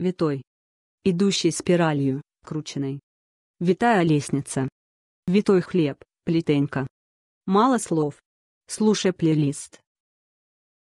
витой. Идущей спиралью, крученной. Витая лестница. Витой хлеб, плетенька. Мало слов. Слушай плейлист.